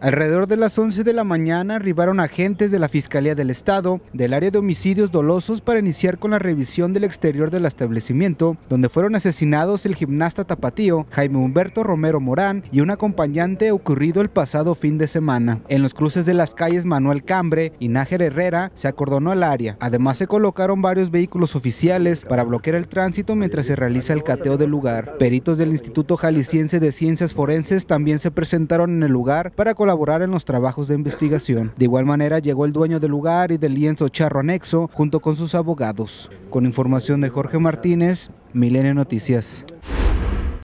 Alrededor de las 11 de la mañana arribaron agentes de la Fiscalía del Estado del área de homicidios dolosos para iniciar con la revisión del exterior del establecimiento, donde fueron asesinados el gimnasta tapatío Jaime Humberto Romero Morán y un acompañante ocurrido el pasado fin de semana. En los cruces de las calles Manuel Cambre y Nájer Herrera se acordonó el área. Además se colocaron varios vehículos oficiales para bloquear el tránsito mientras se realiza el cateo del lugar. Peritos del Instituto Jalisciense de Ciencias Forenses también se presentaron en el lugar para colaborar en los trabajos de investigación. De igual manera llegó el dueño del lugar y del lienzo charro anexo junto con sus abogados. Con información de Jorge Martínez, Milenio Noticias.